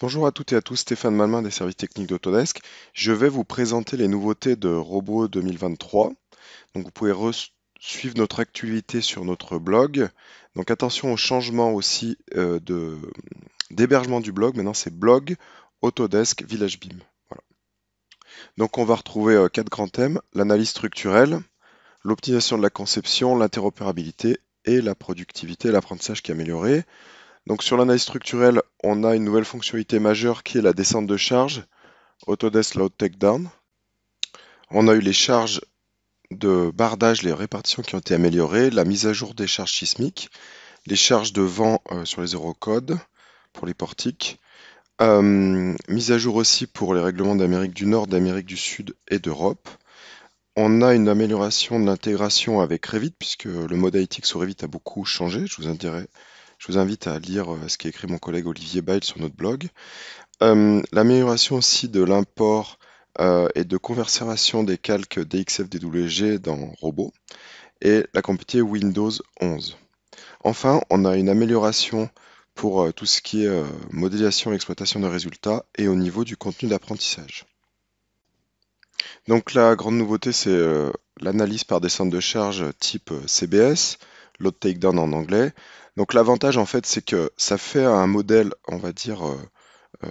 Bonjour à toutes et à tous, Stéphane Malmain des services techniques d'Autodesk. Je vais vous présenter les nouveautés de Robo 2023. Donc vous pouvez suivre notre actualité sur notre blog. Donc attention au changement aussi euh, de d'hébergement du blog. Maintenant c'est blog Autodesk Village BIM. Donc on va retrouver euh, quatre grands thèmes l'analyse structurelle, l'optimisation de la conception, l'interopérabilité et la productivité l'apprentissage qui est amélioré. Donc sur l'analyse structurelle, on a une nouvelle fonctionnalité majeure qui est la descente de charge, Autodesk Load Down. On a eu les charges de bardage, les répartitions qui ont été améliorées, la mise à jour des charges sismiques, les charges de vent euh, sur les eurocodes pour les portiques, euh, mise à jour aussi pour les règlements d'Amérique du Nord, d'Amérique du Sud et d'Europe. On a une amélioration de l'intégration avec Revit, puisque le mode ITX sur Revit a beaucoup changé, je vous en dirai je vous invite à lire euh, ce qu'a écrit mon collègue Olivier Bail sur notre blog. Euh, l'amélioration aussi de l'import euh, et de conversion des calques DXF-DWG dans Robot et la compétition Windows 11. Enfin, on a une amélioration pour tout ce qui est modélisation et exploitation de résultats et au niveau du contenu d'apprentissage. Donc la grande nouveauté, c'est l'analyse par descente de charge type CBS, load takedown en anglais, donc l'avantage en fait c'est que ça fait un modèle, on va dire, euh, euh,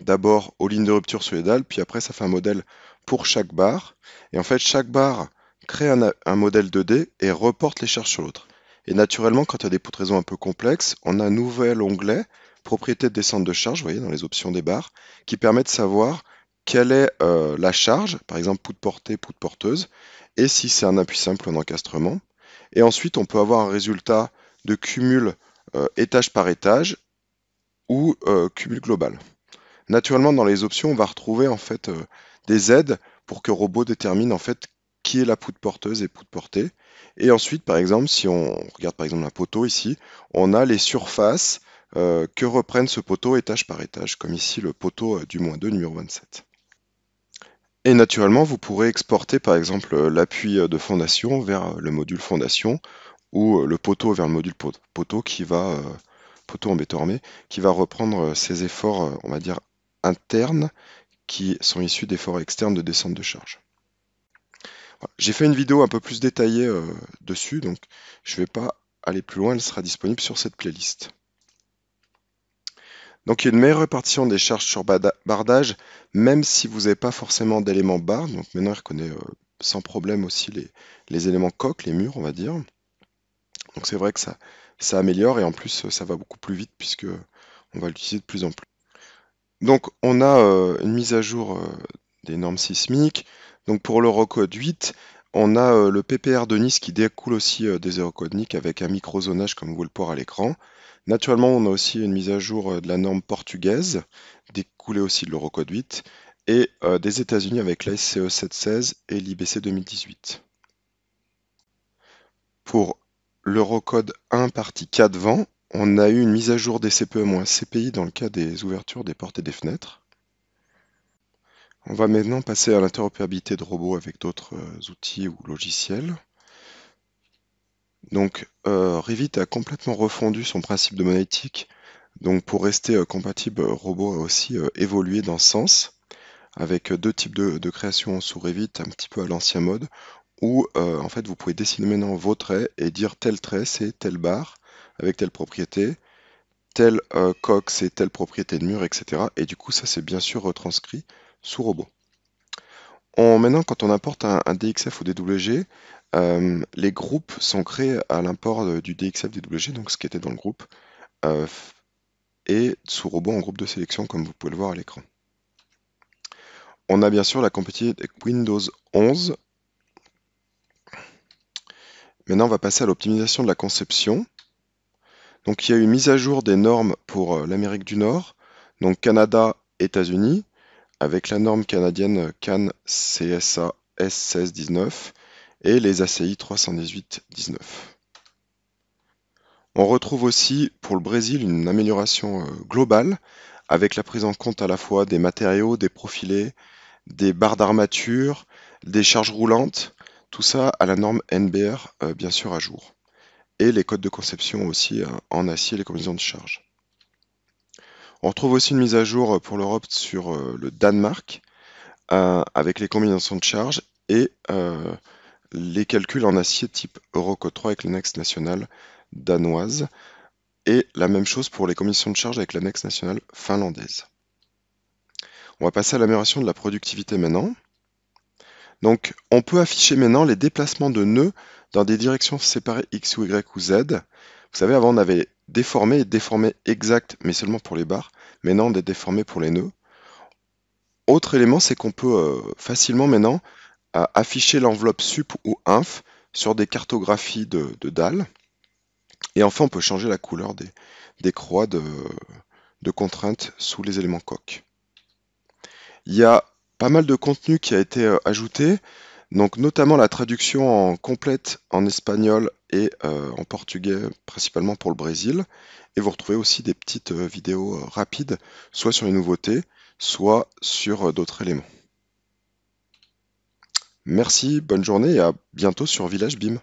d'abord aux lignes de rupture sur les dalles puis après ça fait un modèle pour chaque barre. Et en fait chaque barre crée un, modèle 2D et reporte les charges sur l'autre. Et naturellement quand il y a des poutraisons un peu complexes, on a un nouvel onglet, propriété de descente de charge, vous voyez dans les options des barres, qui permet de savoir quelle est euh, la charge, par exemple poutre portée, poutre porteuse, et si c'est un appui simple ou un encastrement. Et ensuite, on peut avoir un résultat de cumul euh, étage par étage ou euh, cumul global. Naturellement, dans les options, on va retrouver en fait euh, des aides pour que robot détermine en fait qui est la poutre porteuse et poutre portée. Et ensuite, par exemple, si on regarde par exemple un poteau ici, on a les surfaces que reprennent ce poteau étage par étage, comme ici le poteau du moins 2 numéro 27. Et naturellement, vous pourrez exporter par exemple l'appui de fondation vers le module fondation ou euh, le poteau vers le module poteau qui va euh, poteau en béton armé qui va reprendre euh, ses efforts, on va dire internes, qui sont issus d'efforts externes de descente de charge. J'ai fait une vidéo un peu plus détaillée dessus, donc je ne vais pas aller plus loin, elle sera disponible sur cette playlist. Donc il y a une meilleure répartition des charges sur bardage, même si vous n'avez pas forcément d'éléments barres. Donc maintenant, il reconnaît sans problème aussi les, les éléments coques, les murs, on va dire. Donc c'est vrai que ça, ça améliore et en plus euh, ça va beaucoup plus vite puisque on va l'utiliser de plus en plus. Donc on a euh, une mise à jour euh, des normes sismiques. Donc pour l'Eurocode 8, on a le PPR de Nice qui découle aussi des Eurocodes NIC avec un microzonage comme vous le à l'écran. Naturellement, on a aussi une mise à jour de la norme portugaise, découlée aussi de l'Eurocode 8, et des États-Unis avec la SCE 716 et l'IBC 2018. Pour le recode 1 partie 4 vent, on a eu une mise à jour des CPE-CPI dans le cas des ouvertures des portes et des fenêtres. On va maintenant passer à l'interopérabilité de robots avec d'autres euh, outils ou logiciels. Donc euh, Revit a complètement refondu son principe de monétique. Donc pour rester euh, compatible, Robot a aussi évolué dans ce sens avec deux types de, de créations sous Revit, un petit peu à l'ancien mode, où euh, en fait vous pouvez dessiner maintenant vos traits et dire tel trait c'est telle barre avec telle propriété, tel euh, coq c'est telle propriété de mur, etc. Et du coup ça c'est bien sûr retranscrit sous robot. On, maintenant quand on importe un, DXF ou DWG, euh, les groupes sont créés à l'import du DXF DWG, donc ce qui était dans le groupe, et sous robot en groupe de sélection comme vous pouvez le voir à l'écran. On a bien sûr la compétitivité Windows 11 Maintenant, on va passer à l'optimisation de la conception. Donc, il y a eu mise à jour des normes pour euh, l'Amérique du Nord, donc Canada, États-Unis, avec la norme canadienne CAN CSA S1619 et les ACI 318.19. On retrouve aussi pour le Brésil une amélioration euh, globale avec la prise en compte à la fois des matériaux, des profilés, des barres d'armature, des charges roulantes, tout ça à la norme NBR, euh, bien sûr, à jour. Et les codes de conception aussi euh, en acier, les combinaisons de charge. On retrouve aussi une mise à jour euh, pour l'Europe sur le Danemark, avec les combinaisons de charge et les calculs en acier type Eurocode 3 avec l'annexe nationale danoise. Et la même chose pour les combinaisons de charge avec l'annexe nationale finlandaise. On va passer à l'amélioration de la productivité maintenant. Donc, on peut afficher maintenant les déplacements de nœuds dans des directions séparées x, ou y ou z. Vous savez, avant, on avait déformé et déformé exact, mais seulement pour les barres. Maintenant, on est déformé pour les nœuds. Autre élément, c'est qu'on peut euh, facilement maintenant euh, afficher l'enveloppe sup ou inf sur des cartographies de, dalles. Et enfin, on peut changer la couleur des, croix de, de contraintes sous les éléments coques. Il y a pas mal de contenu qui a été euh, ajouté, donc notamment la traduction en complète en espagnol et euh, en portugais, principalement pour le Brésil. Et vous retrouvez aussi des petites euh, vidéos rapides, soit sur les nouveautés, soit sur d'autres éléments. Merci, bonne journée et à bientôt sur Village BIM.